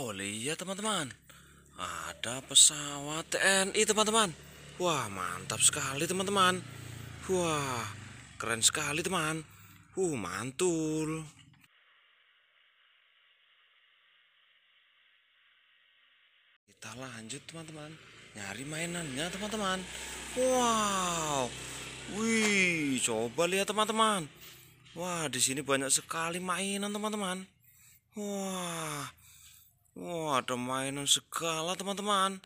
Oh lihat iya, teman-teman Ada pesawat TNI teman-teman Wah mantap sekali teman-teman Wah keren sekali teman Uh mantul Kita lanjut teman-teman Nyari mainannya teman-teman Wow Wih coba lihat teman-teman Wah di sini banyak sekali mainan teman-teman Wah Wah, ada mainan segala teman-teman.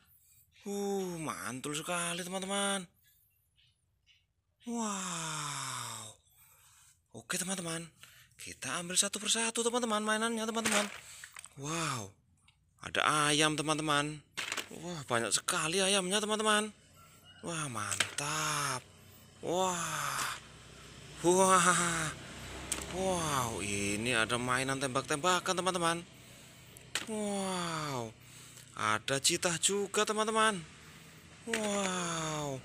Uh, mantul sekali teman-teman. Wow. Oke teman-teman, kita ambil satu persatu teman-teman mainannya teman-teman. Wow. Ada ayam teman-teman. Wah, banyak sekali ayamnya teman-teman. Wah, mantap. Wah. Wah. Wow, ini ada mainan tembak-tembakan teman-teman. Wow, ada citah juga teman-teman. Wow,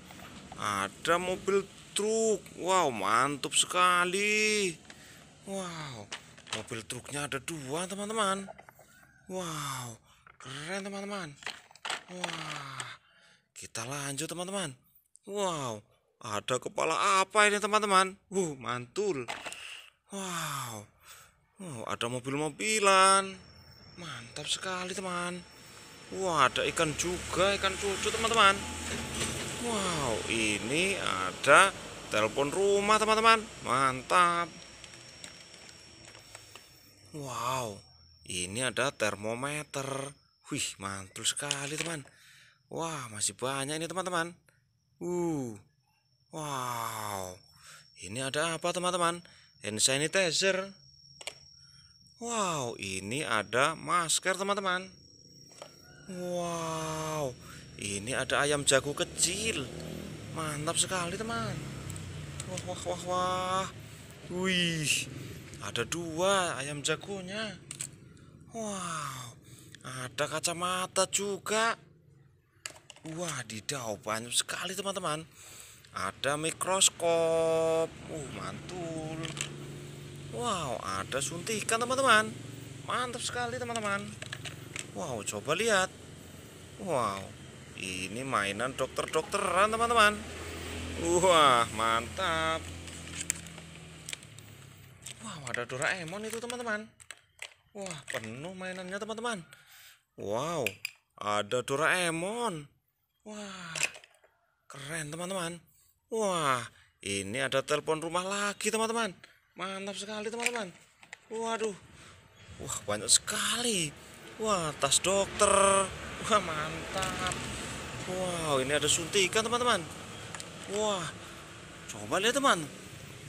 ada mobil truk. Wow, mantap sekali. Wow, mobil truknya ada dua teman-teman. Wow, keren teman-teman. Wah, kita lanjut teman-teman. Wow, ada kepala apa ini teman-teman? Wuh, mantul. Wow, wow ada mobil-mobilan mantap sekali teman wah ada ikan juga ikan cucu teman-teman wow ini ada telepon rumah teman-teman mantap wow ini ada termometer wih mantul sekali teman wah masih banyak ini teman-teman uh wow ini ada apa teman-teman hand sanitizer Wow, ini ada masker teman-teman. Wow, ini ada ayam jago kecil. Mantap sekali teman. Wah, wah, wah, wah. Wih, ada dua ayam jagonya. Wow, ada kacamata juga. Wah, didaw banyak sekali teman-teman. Ada mikroskop. ada suntikan teman-teman mantap sekali teman-teman wow coba lihat wow ini mainan dokter-dokteran teman-teman wah mantap wow ada Doraemon itu teman-teman wah penuh mainannya teman-teman wow ada Doraemon wah keren teman-teman wah ini ada telepon rumah lagi teman-teman mantap sekali teman-teman Waduh. Wah, banyak sekali. Wah, tas dokter. Wah, mantap. Wow, ini ada suntikan, teman-teman. Wah. Coba lihat, teman.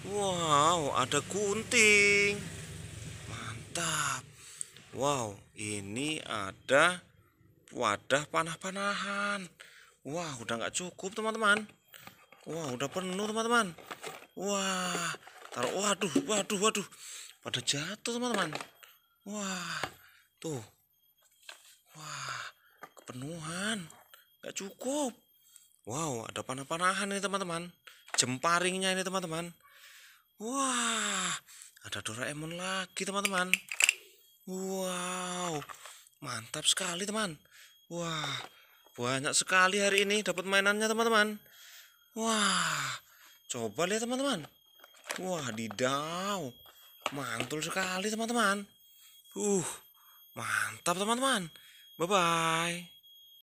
Wow, ada gunting. Mantap. Wow, ini ada wadah panah-panahan. Wah, udah nggak cukup, teman-teman. Wah, udah penuh, teman-teman. Wah, taruh. Waduh, waduh, waduh pada jatuh teman-teman wah tuh wah kepenuhan Gak cukup wow ada panah-panahan ini teman-teman jemparingnya ini teman-teman wah ada Doraemon lagi teman-teman wow mantap sekali teman wah banyak sekali hari ini dapat mainannya teman-teman wah coba lihat teman-teman wah didau Mantul sekali teman-teman. Uh, mantap teman-teman. Bye-bye.